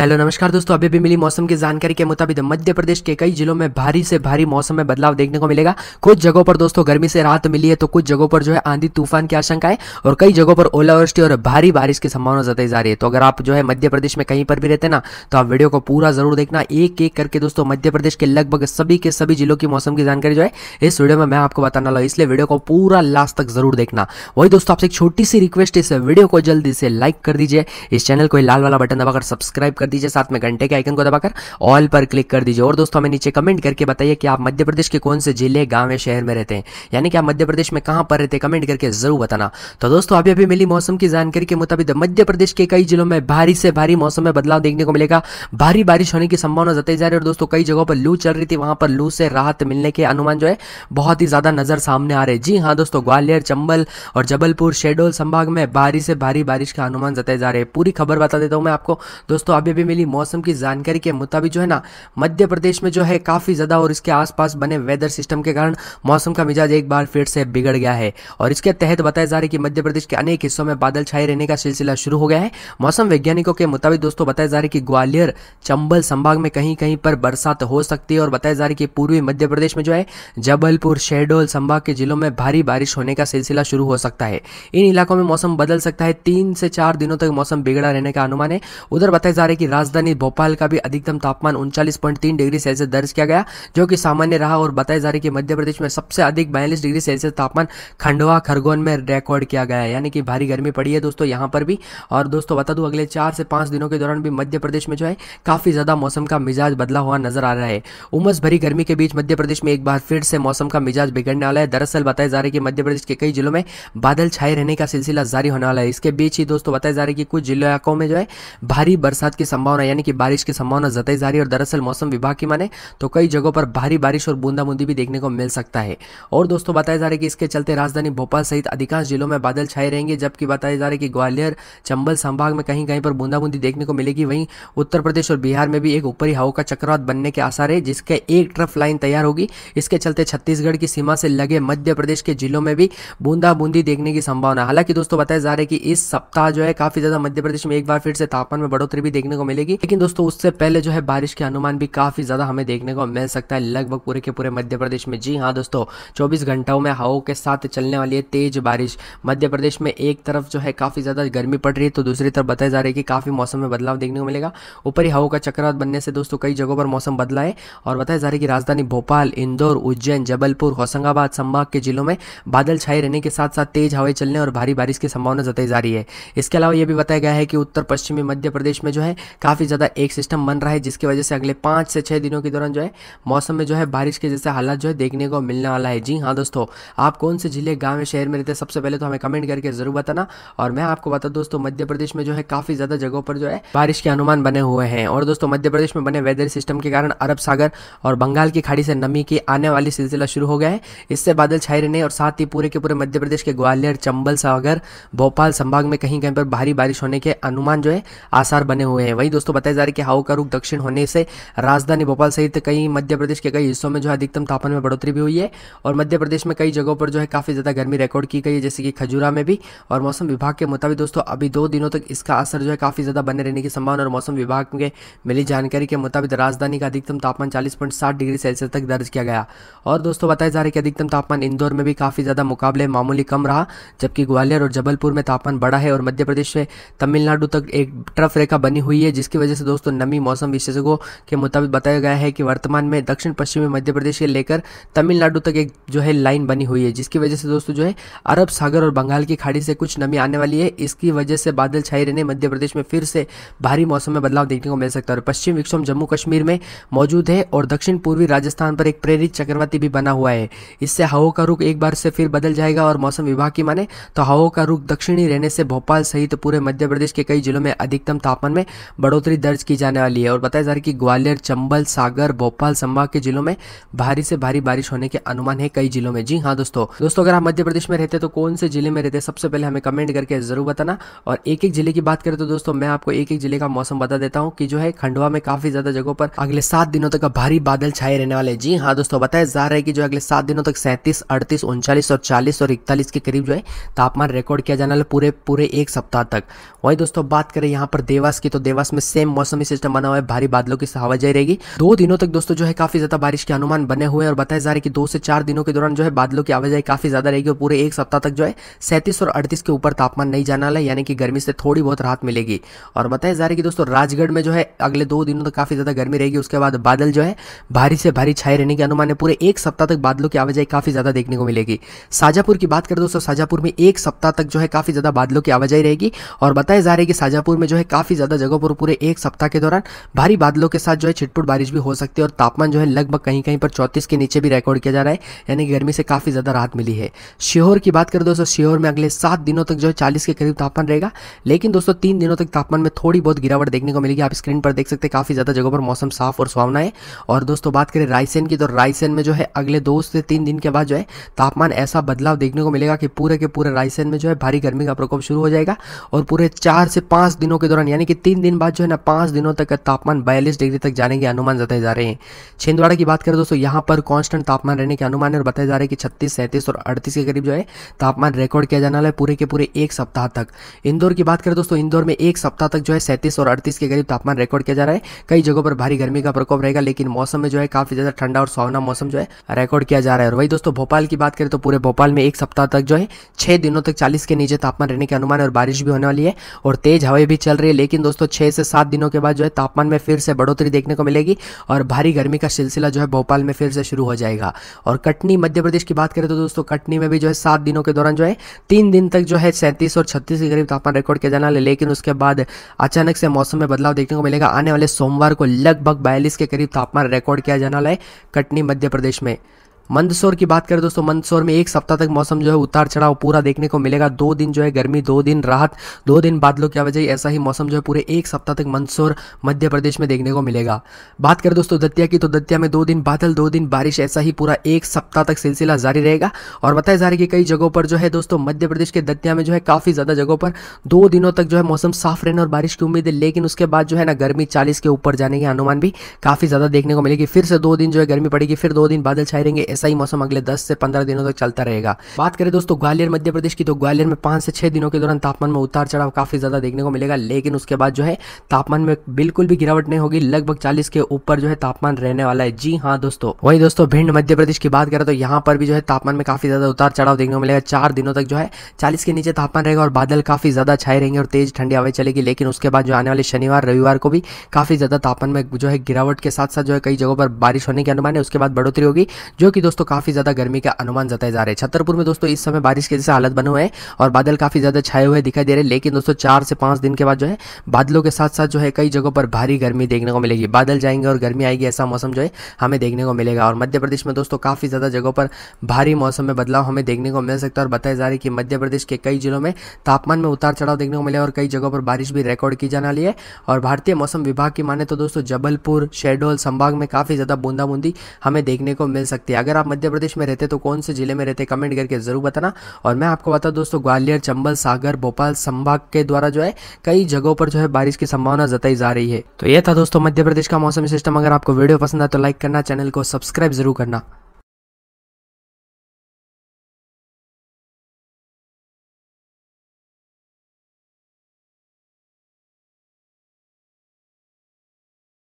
hello नमस्कार दोस्तों अभी भी मिली मौसम की जानकारी के मुताबिक मध्य प्रदेश के कई जिलों में भारी से भारी मौसम में बदलाव देखने को मिलेगा कुछ जगहों पर दोस्तों गर्मी से राहत मिली है तो कुछ जगहों पर जो है आंधी तूफान की आशंका है और कई जगहों पर ओलावृष्टि और भारी बारिश की संभावना जताई जा रही है तो अगर आप जो है मध्य प्रदेश में कहीं पर भी रहते ना तो आप वीडियो को पूरा जरूर देखना एक एक करके दोस्तों मध्य प्रदेश के लगभग सभी के सभी जिलों की मौसम की जानकारी जो है इस वीडियो में मैं आपको बताने वाला इसलिए वीडियो को पूरा लास्ट तक जरूर देखना वही दोस्तों आपसे एक छोटी सी रिक्वेस्ट इस वीडियो को जल्दी से लाइक कर दीजिए इस चैनल को लाल वाला बटन दबाकर सब्सक्राइब कर दीजिए साथ में घंटे के आइकन को दबाकर ऑल पर क्लिक कर दीजिए और दोस्तों हमें नीचे कमेंट करके बताइए कि आप मध्य प्रदेश के कौन से जिले गाँव या शहर में रहते हैं यानी कि आप मध्य प्रदेश में कहाँ पर रहते हैं कमेंट करके जरूर बताना तो दोस्तों अभी अभी मिली मौसम की जानकारी के मुताबिक मध्य प्रदेश के कई जिलों में भारी से भारी मौसम में बदलाव देखने को मिलेगा भारी बारिश होने की संभावना जताई जा रही है और दोस्तों कई जगहों पर लू चल रही थी वहां पर लू से राहत मिलने के अनुमान जो है बहुत ही ज्यादा नजर सामने आ रहे जी हाँ दोस्तों ग्वालियर चंबल और जबलपुर शेडोल संभाग में भारी से भारी बारिश का अनुमान जताए जा रहे हैं पूरी खबर बता देता हूँ मैं आपको दोस्तों अभी अभी मिली मौसम की जानकारी के मुताबिक जो है ना मध्य प्रदेश में जो है काफ़ी ज़्यादा और इसके आसपास बने वेदर सिस्टम के कारण मौसम का मिजाज एक बार फिर से बिगड़ गया है और इसके तहत बताया जा रहा है कि मध्य प्रदेश के अनेक हिस्सों में बादल छाए रहने का सिलसिला शुरू हो गया है मौसम वैज्ञानिकों के मुताबिक दोस्तों बताया जा रहा है कि ग्वालियर चंबल संभाग में कहीं कहीं पर बरसात हो सकती है और बताया जा रहा है कि पूर्वी मध्य प्रदेश में जो है जबलपुर शहडोल संभाग के जिलों में भारी बारिश होने का सिलसिला शुरू हो सकता है इन इलाकों में मौसम बदल सकता है तीन से चार दिनों तक मौसम बिगड़ा रहने का अनुमान है उधर बताया जा रहा है कि राजधानी भोपाल का भी अधिकतम तापमान उनचालीस डिग्री सेल्सियस दर्ज किया गया जो कि सामान्य रहा और बताया जा रहा है कि मध्य प्रदेश में सबसे अधिक बयालीस डिग्री सेल्सियस तापमान खंडवा खरगोन में रिकॉर्ड किया गया यानी कि भारी गर्मी पड़ी है दोस्तों यहाँ पर भी और दोस्तों बता दू अगले चार से पांच दिनों के दौरान भी मध्य प्रदेश में जो है काफ़ी ज़्यादा मौसम का मिजाज बदला हुआ नजर आ रहा है उमस भरी गर्मी के बीच मध्य प्रदेश में एक बार फिर से मौसम का मिजाज बिगड़ने वाला है दरअसल बताया जा रहा है कि मध्य प्रदेश के कई जिलों में बादल छाए रहने का सिलसिला जारी होने वाला है इसके बीच ही दोस्तों बताया जा रहा है कि कुछ जिलों इलाकों में जो है भारी बरसात की संभावना यानी कि बारिश की संभावना जताई जा रही है और दरअसल मौसम विभाग की माने तो कई जगहों पर भारी बारिश और बूंदाबूंदी भी देखने को मिल सकता है और दोस्तों बताया जा रहा है कि इसके चलते राजधानी भोपाल सहित अधिकांश जिलों में बादल छाए रहेंगे जबकि बताया जा रहा है कि ग्वालियर चंबल संभाग में कहीं कहीं पर बूंदाबूंदी देखने को मिलेगी वहीं उत्तर प्रदेश और बिहार में भी एक ऊपरी हवा का चक्रवात बनने के आसार है जिसके एक ट्रफ लाइन तैयार होगी इसके चलते छत्तीसगढ़ की सीमा से लगे मध्य प्रदेश के जिलों में भी बूंदाबूंदी देखने की संभावना हालांकि दोस्तों बताया जा रहा है कि इस सप्ताह जो है काफी ज्यादा मध्य प्रदेश में एक बार फिर से तापमान में बढ़ोतरी भी देखने को मिलेगी लेकिन दोस्तों उससे पहले जो है बारिश के अनुमान भी काफी ज्यादा हमें देखने को मिल सकता है लगभग पूरे के पूरे मध्य प्रदेश में जी हाँ दोस्तों चौबीस घंटों में हवाओं के साथ चलने वाली है तेज बारिश मध्य प्रदेश में एक तरफ जो है काफी ज्यादा गर्मी पड़ रही है तो दूसरी तरफ बताया जा रहा है कि काफी मौसम में बदलाव देखने को मिलेगा ऊपरी हवाओं का चक्रवात बनने से दोस्तों कई जगहों पर मौसम बदला है और बताया जा रहा है कि राजधानी भोपाल इंदौर उज्जैन जबलपुर होशंगाबाद संभाग के जिलों में बादल छाए रहने के साथ साथ तेज हवाएं चलने और भारी बारिश की संभावना जताई जा रही है इसके अलावा यह भी बताया गया है कि उत्तर पश्चिमी मध्य प्रदेश में जो है काफ़ी ज़्यादा एक सिस्टम बन रहा है जिसकी वजह से अगले पाँच से छः दिनों के दौरान जो है मौसम में जो है बारिश के जैसे हालात जो है देखने को मिलने वाला है जी हाँ दोस्तों आप कौन से जिले गाँव या शहर में रहते हैं सबसे पहले तो हमें कमेंट करके ज़रूर बताना और मैं आपको बता दोस्तों मध्य प्रदेश में जो है काफ़ी ज़्यादा जगहों पर जो है बारिश के अनुमान बने हुए हैं और दोस्तों मध्य प्रदेश में बने वेदर सिस्टम के कारण अरब सागर और बंगाल की खाड़ी से नमी की आने वाली सिलसिला शुरू हो गया है इससे बादल छाए रहने और साथ ही पूरे के पूरे मध्य प्रदेश के ग्वालियर चंबल सागर भोपाल संभाग में कहीं कहीं पर भारी बारिश होने के अनुमान जो है आसार बने हुए हैं वहीं दोस्तों बताया जा रहा है कि हाउ का रुख दक्षिण होने से राजधानी भोपाल सहित कई मध्य प्रदेश के कई हिस्सों में जो है अधिकतम तापमान में बढ़ोतरी भी हुई है और मध्य प्रदेश में कई जगहों पर जो है काफ़ी ज़्यादा गर्मी रिकॉर्ड की गई है जैसे कि खजूरा में भी और मौसम विभाग के मुताबिक दोस्तों अभी दो दिनों तक इसका असर जो है काफ़ी ज़्यादा बने रहने की संभावना और मौसम विभाग के मिली जानकारी के मुताबिक राजधानी का अधिकतम तापमान चालीस डिग्री सेल्सियस तक दर्ज किया गया और दोस्तों बताया जा रहा है कि अधिकतम तापमान इंदौर में भी काफ़ी ज़्यादा मुकाबले मामूली कम रहा जबकि ग्वालियर और जबलपुर में तापमान बढ़ा है और मध्य प्रदेश से तमिलनाडु तक एक ट्रफ रेखा बनी हुई है है जिसकी वजह से दोस्तों नमी मौसम विशेषज्ञों के मुताबिक बताया गया है कि वर्तमान में दक्षिण पश्चिमी मध्य प्रदेश से लेकर तमिलनाडु तक एक जो है लाइन बनी हुई है जिसकी वजह से दोस्तों जो है अरब सागर और बंगाल की खाड़ी से कुछ नमी आने वाली है इसकी वजह से बादल छाई रहने मध्य प्रदेश में फिर से भारी मौसम में बदलाव देखने को मिल सकता है और पश्चिम विक्षोभ जम्मू कश्मीर में मौजूद है और दक्षिण पूर्वी राजस्थान पर एक प्रेरित चक्रवाती भी बना हुआ है इससे हवाओं का रुख एक बार से फिर बदल जाएगा और मौसम विभाग की माने तो हवाओं का रुख दक्षिणी रहने से भोपाल सहित पूरे मध्य प्रदेश के कई जिलों में अधिकतम तापमान में बढ़ोतरी दर्ज की जाने वाली है और बताया जा रहा है कि ग्वालियर चंबल सागर भोपाल संभाग के जिलों में भारी से भारी बारिश होने के अनुमान है कई जिलों में जी हाँ दोस्तों दोस्तों अगर आप मध्य प्रदेश में रहते तो कौन से जिले में रहते सबसे पहले हमें कमेंट करके जरूर बताना और एक एक जिले की बात करें तो दोस्तों मैं आपको एक एक जिले का मौसम बता देता हूँ कि जो है खंडवा में काफी ज्यादा जगहों पर अगले सात दिनों तक भारी बादल छाए रहने वाले जी हाँ दोस्तों बताया जा रहा है कि जो अगले सात दिनों तक सैंतीस अड़तीस उनचालीस और चालीस और इकतालीस के करीब जो है तापमान रिकॉर्ड किया जाने वाले पूरे पूरे एक सप्ताह तक वही दोस्तों बात करें यहाँ पर देवास की तो देवास पास में सेम मौसमी सिस्टम बना हुआ है भारी बादलों की आवाजाही रहेगी दो दिनों तक दोस्तों जो है काफी ज्यादा बारिश के अनुमान बने हुए और बताया जा रहा है कि दो से चार दिनों के दौरान जो है बादलों की आवाजाही काफी ज्यादा रहेगी और पूरे एक सप्ताह तक जो है सैंतीस और अड़तीस के ऊपर तापमान नहीं जाना है यानी कि गर्मी से थोड़ी बहुत राहत मिलेगी और बताया जा रहा है कि दोस्तों राजगढ़ में जो है अगले दो दिनों तक काफी ज्यादा गर्मी रहेगी उसके बाद बादल जो है भारी से भारी छाए रहने के अनुमान है पूरे एक सप्ताह तक बादलों की आवाजाही काफी ज्यादा देखने को मिलेगी साजापुर की बात करें दोस्तों साजापुर में एक सप्ताह तक जो है काफी ज्यादा बादलों की आवाजाही रहेगी और बताया जा रहा है कि साजापुर में जो है काफी ज्यादा जगहों पर और पूरे एक सप्ताह के दौरान भारी बादलों के साथ जो है छिटपुट बारिश भी हो सकती है और तापमान जो है लगभग कहीं कहीं पर चौतीस के नीचे भी रिकॉर्ड किया जा रहा है यानी गर्मी से काफ़ी ज़्यादा राहत मिली है शिहोर की बात करें दोस्तों शिहोर में अगले सात दिनों तक जो है चालीस के करीब तापमान रहेगा लेकिन दोस्तों तीन दिनों तक तापमान में थोड़ी बहुत गिरावट देखने को मिलेगी आप स्क्रीन पर देख सकते हैं काफ़ी ज़्यादा जगहों पर मौसम साफ और सुहावना है और दोस्तों बात करें रायसेन की तो रायसेन में जो है अगले दो से तीन दिन के बाद जो है तापमान ऐसा बदलाव देखने को मिलेगा कि पूरे के पूरे रायसेन में जो है भारी गर्मी का प्रकोप शुरू हो जाएगा और पूरे चार से पांच दिनों के दौरान यानी कि तीन दिन बाद जो है ना पांच दिनों तक तापमान बयालीस डिग्री तक जाने के अनुमान जताए जा रहे हैं छिंदवाड़ा की बात करें दोस्तों यहाँ पर कांस्टेंट तापमान रहने के अनुमान है और बताया जा रहा है कि छत्तीस सैंतीस और अड़तीस के करीब जो है तापमान रिकॉर्ड किया जाने वाला है पूरे के पूरे एक सप्ताह तक इंदौर की बात करें दोस्तों इंदौर में एक सप्ताह तक जो है सैंतीस और अड़तीस के करीब तापमान रिकॉर्ड किया जा रहा है कई जगहों पर भारी गर्मी का प्रकोप रहेगा लेकिन मौसम में जो है काफी ज्यादा ठंडा और सावना मौसम जो है रिकॉर्ड किया जा रहा है और वही दोस्तों भोपाल की बात करें तो पूरे भोपाल में एक सप्ताह तक जो है छह दिनों तक चालीस के नीचे तापमान रहने के अनुमान और बारिश भी होने वाली है और तेज हवाएं भी चल रही है लेकिन दोस्तों छह छः से सात दिनों के बाद जो है तापमान में फिर से बढ़ोतरी देखने को मिलेगी और भारी गर्मी का सिलसिला जो है भोपाल में फिर से शुरू हो जाएगा और कटनी मध्य प्रदेश की बात करें तो दोस्तों कटनी में भी जो है सात दिनों के दौरान जो है तीन दिन तक जो है सैंतीस और छत्तीस के करीब तापमान रिकॉर्ड किया जाना लेकिन उसके बाद अचानक से मौसम में बदलाव देखने को मिलेगा आने वाले सोमवार को लगभग बयालीस के करीब तापमान रिकॉर्ड किया जाना है कटनी मध्य प्रदेश में मंदसौर की बात करें दोस्तों मंदसौर में एक सप्ताह तक मौसम जो है उतार चढ़ाव पूरा देखने को मिलेगा दो दिन जो है गर्मी दो दिन राहत दो दिन बादलों की आवाजाही ऐसा ही मौसम जो है पूरे एक सप्ताह तक मंदसौर मध्य प्रदेश में देखने को मिलेगा बात करें दोस्तों दतिया की तो दतिया में दो दिन बादल दो दिन बारिश ऐसा ही पूरा एक सप्ताह तक सिलसिला जारी रहेगा और बताया जा रहा है कि कई जगहों पर जो है दोस्तों मध्य प्रदेश के दतिया में जो है काफ़ी ज़्यादा जगहों पर दो दिनों तक जो है मौसम साफ रहने और बारिश की उम्मीद है लेकिन उसके बाद जो है ना गर्मी चालीस के ऊपर जाने के अनुमान भी काफ़ी ज़्यादा देखने को मिलेगी फिर से दो दिन जो है गर्मी पड़ेगी फिर दो दिन बादल छाए रहेंगे ही मौसम अगले दस से पंद्रह दिनों तक चलता रहेगा बात करें दोस्तों ग्वालियर मध्य प्रदेश की तो ग्वालियर में पांच से छह दिनों के दौरान तापमान में उतार चढ़ाव काफ़ी ज़्यादा देखने को मिलेगा लेकिन उसके बाद जो है तापमान में बिल्कुल भी गिरावट नहीं होगी लगभग चालीस के ऊपर जो है तापमान रहने वाला है जी हाँ दोस्तों वही दोस्तों भिंड मध्य प्रदेश की बात करें तो यहाँ पर भी जो है तापमान में काफ़ी ज़्यादा उतार चढ़ाव देखने को मिलेगा चार दिनों तक जो है चालीस के नीचे तापमान रहेगा और बादल काफ़ी ज़्यादा छाए रहेंगे और तेज़ ठंडी हवाएं चलेगी लेकिन उसके बाद जो आने वाले शनिवार रविवार को भी काफ़ी ज़्यादा तापमान में जो है गिरावट के साथ साथ जो है कई जगहों पर बारिश होने के अनुमान है उसके बाद बढ़ोतरी होगी जो कि दोस्तों काफ़ी ज़्यादा गर्मी का अनुमान जताए जा रहा है छतरपुर में दोस्तों इस समय बारिश के जैसे हालत बने हुए हैं और बादल काफ़ी ज़्यादा छाए हुए दिखाई दे रहे हैं लेकिन दोस्तों चार से पांच दिन के बाद जो है बादलों के साथ साथ जो है कई जगहों पर भारी गर्मी देखने को मिलेगी बादल जाएंगे और गर्मी आएगी ऐसा मौसम जो है हमें देखने को मिलेगा और मध्य प्रदेश में दोस्तों काफ़ी ज़्यादा जगहों पर भारी मौसम में बदलाव हमें देखने को मिल सकता है और बताया जा रहा है कि मध्य प्रदेश के कई जिलों में तापमान में उतार चढ़ाव देखने को मिलेगा और कई जगहों पर बारिश भी रिकॉर्ड की जाने वाली है और भारतीय मौसम विभाग की माने तो दोस्तों जबलपुर शहडोल संभाग में काफ़ी ज़्यादा बूंदाबूंदी हमें देखने को मिल सकती है अगर आप मध्य प्रदेश में रहते तो कौन से जिले में रहते कमेंट करके ज़रूर बताना और मैं आपको बता दोस्तों ग्वालियर चंबल सागर भोपाल संभाग के द्वारा जो है कई जगहों पर जो है बारिश की संभावना जताई जा रही है तो यह था दोस्तों मध्य प्रदेश का मौसम सिस्टम अगर आपको वीडियो पसंद आए तो लाइक करना चैनल को सब्सक्राइब जरूर करना